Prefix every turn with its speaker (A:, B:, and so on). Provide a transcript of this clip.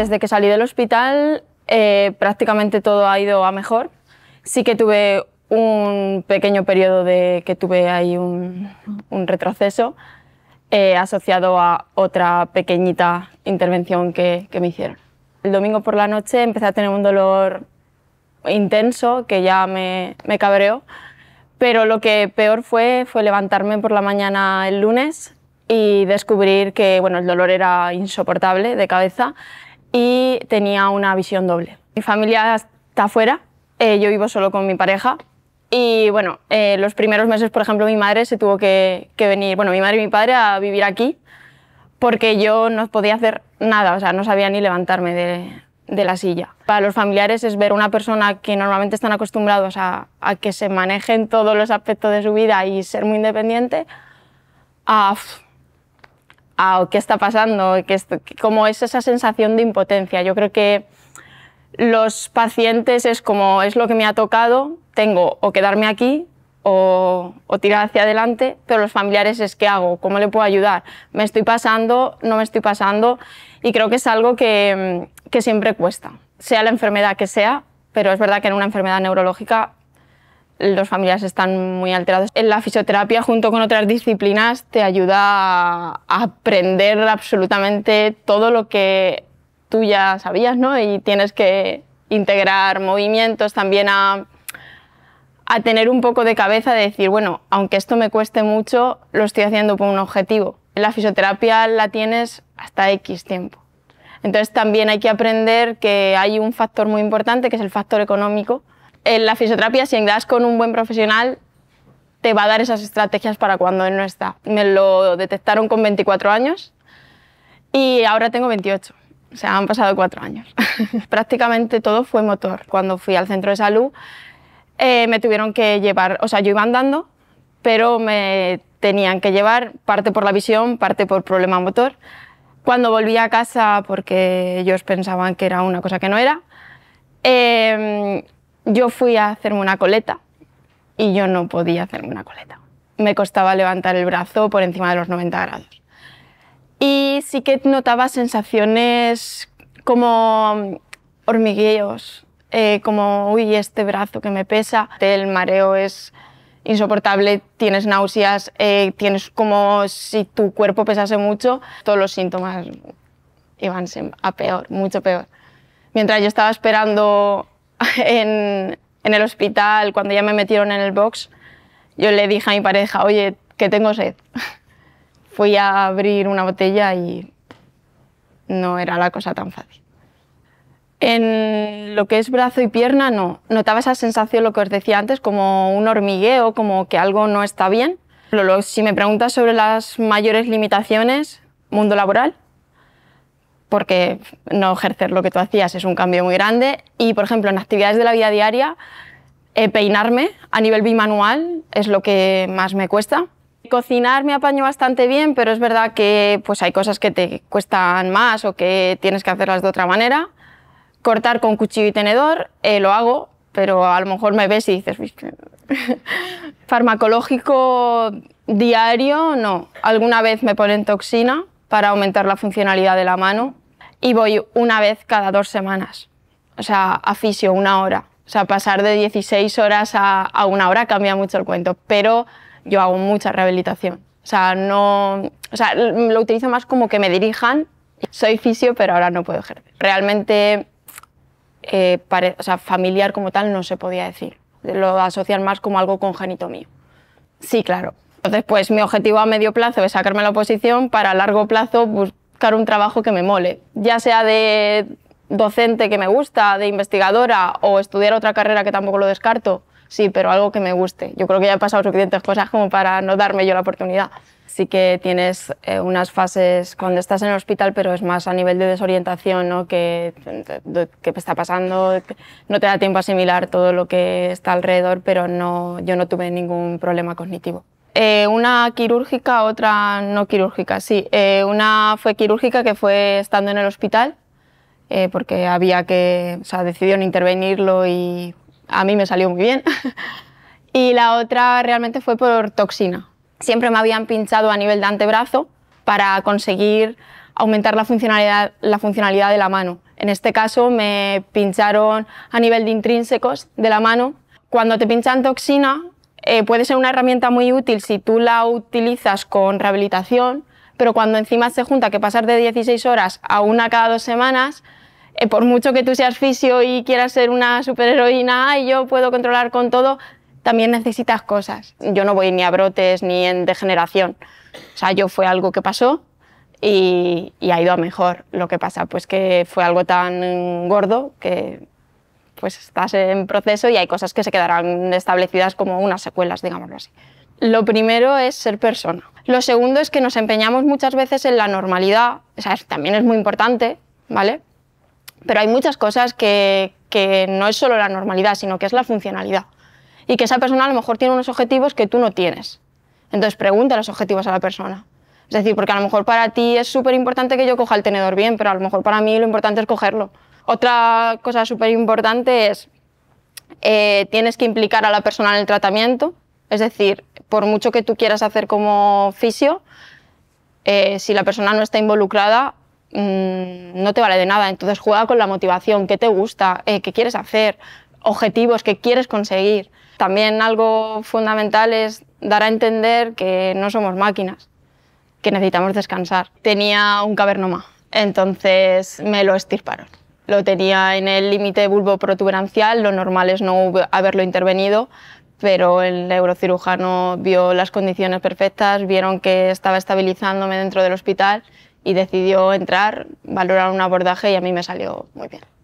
A: desde que salí del hospital eh, prácticamente todo ha ido a mejor. Sí que tuve un pequeño periodo de que tuve ahí un, retroceso eh, asociado a otra pequeñita intervención que, me hicieron. El domingo por la noche empecé a tener un dolor intenso que ya me, me cabreó, pero lo que peor fue fue levantarme por la mañana el lunes y descubrir que bueno, el dolor era insoportable de cabeza y tenía una visión doble. Mi familia está fuera, eh, yo vivo solo con mi pareja y bueno, eh, los primeros meses, por ejemplo, mi madre se tuvo que, venir, bueno, mi madre y mi padre a vivir aquí porque yo no podía hacer nada, o sea, no sabía ni levantarme de, la silla. Para los familiares es ver una persona que normalmente están acostumbrados a, que se manejen todos los aspectos de su vida y ser muy independiente, ah, qué está pasando, ¿Cómo es, es esa sensación de impotencia. Yo creo que los pacientes es como es lo que me ha tocado, tengo o quedarme aquí o, o, tirar hacia adelante, pero los familiares es qué hago, cómo le puedo ayudar, me estoy pasando, no me estoy pasando y creo que es algo que, que siempre cuesta, sea la enfermedad que sea, pero es verdad que en una enfermedad neurológica los familiares están muy alterados. En La fisioterapia junto con otras disciplinas te ayuda a aprender absolutamente todo lo que tú ya sabías, ¿no? Y tienes que integrar movimientos también a, tener un poco de cabeza de decir, bueno, aunque esto me cueste mucho, lo estoy haciendo por un objetivo. En La fisioterapia la tienes hasta X tiempo. Entonces también hay que aprender que hay un factor muy importante que es el factor económico en la fisioterapia, si entras con un buen profesional, te va a dar esas estrategias para cuando él no está. Me lo detectaron con 24 años y ahora tengo 28. O sea, han pasado cuatro años. Prácticamente todo fue motor. Cuando fui al centro de salud, eh, me tuvieron que llevar, o sea, yo iba andando, pero me tenían que llevar parte por la visión, parte por problema motor. Cuando volví a casa, porque ellos pensaban que era una cosa que no era, em, yo fui a hacerme una coleta y yo no podía hacerme una coleta. Me costaba levantar el brazo por encima de los 90 grados. Y sí que notaba sensaciones como mm, hormigueos, eh, como, uy, este brazo que me pesa, el mareo es insoportable, tienes náuseas, eh, tienes como si tu cuerpo pesase mucho, todos los síntomas iban a peor, mucho peor. Mientras yo estaba esperando en, el hospital, cuando ya me metieron en el box, yo le dije a mi pareja, oye, que tengo sed. Fui a abrir una botella y no era la cosa tan fácil. En lo que es brazo y pierna, no. Notaba esa sensación, lo que os decía antes, como un hormigueo, como que algo no está bien. si me preguntas sobre las mayores limitaciones, mundo laboral, porque no ejercer lo que tú hacías es un cambio muy grande. Y, por ejemplo, en actividades de la vida diaria, eh, peinarme a nivel bimanual es lo que más me cuesta. Cocinar me apaño bastante bien, pero es verdad que pues, hay cosas que te cuestan más o que tienes que hacerlas de otra manera. Cortar con cuchillo y tenedor eh, lo hago, pero a lo mejor me ves y dices, farmacológico diario, no. Alguna vez me ponen toxina para aumentar la funcionalidad de la mano, y voy una vez cada dos semanas. O sea, a fisio, una hora. O sea, pasar de 16 horas a, una hora cambia mucho el cuento, pero yo hago mucha rehabilitación. O sea, no, o sea, lo utilizo más como que me dirijan. Soy fisio, pero ahora no puedo ejercer. Realmente, eh, o sea, familiar como tal no se podía decir. Lo asocian más como algo congénito mío. Sí, claro. Entonces, pues mi objetivo a medio plazo es sacarme la oposición. Para largo plazo, pues, buscar un trabajo que me mole, ya sea de docente que me gusta, de investigadora o estudiar otra carrera que tampoco lo descarto, sí, pero algo que me guste. Yo creo que ya he pasado suficientes cosas como para no darme yo la oportunidad. Sí que tienes eh, unas fases cuando estás en el hospital, pero es más a nivel de desorientación, ¿no? Que, te está pasando, no te da tiempo a asimilar todo lo que está alrededor, pero no, yo no tuve ningún problema cognitivo. Eh, una quirúrgica, otra no quirúrgica, sí. Eh, una fue quirúrgica que fue estando en el hospital, eh, porque había que, o sea, decidieron intervenirlo y a mí me salió muy bien. y la otra realmente fue por toxina. Siempre me habían pinchado a nivel de antebrazo para conseguir aumentar la funcionalidad, la funcionalidad de la mano. En este caso me pincharon a nivel de intrínsecos de la mano. Cuando te pinchan toxina, eh, puede ser una herramienta muy útil si tú la utilizas con rehabilitación, pero cuando encima se junta que pasar de 16 horas a una cada dos semanas, eh, por mucho que tú seas fisio y quieras ser una superheroína y yo puedo controlar con todo, también necesitas cosas. Yo no voy ni a brotes ni en degeneración. O sea, yo fue algo que pasó y, y ha ido a mejor. Lo que pasa pues que fue algo tan gordo que pues estás en proceso y hay cosas que se quedarán establecidas como unas secuelas, digámoslo así. Lo primero es ser persona. Lo segundo es que nos empeñamos muchas veces en la normalidad, o sea, también es muy importante, ¿vale? Pero hay muchas cosas que, no es solo la normalidad, sino que es la funcionalidad. Y que esa persona a lo mejor tiene unos objetivos que tú no tienes. Entonces pregunta los objetivos a la persona. Es decir, porque a lo mejor para ti es súper importante que yo coja el tenedor bien, pero a lo mejor para mí lo importante es cogerlo. Otra cosa súper importante es, eh, tienes que implicar a la persona en el tratamiento, es decir, por mucho que tú quieras hacer como fisio, eh, si la persona no está involucrada, mm, no te vale de nada. Entonces juega con la motivación, qué te gusta, eh, qué quieres hacer, objetivos que quieres conseguir. También algo fundamental es dar a entender que no somos máquinas, que necesitamos descansar. Tenía un cavernoma, entonces me lo estirparon lo tenía en el límite bulbo protuberancial, lo normal es no haberlo intervenido, pero el neurocirujano vio las condiciones perfectas, vieron que estaba estabilizándome dentro del hospital y decidió entrar, valorar un abordaje y a mí me salió muy bien.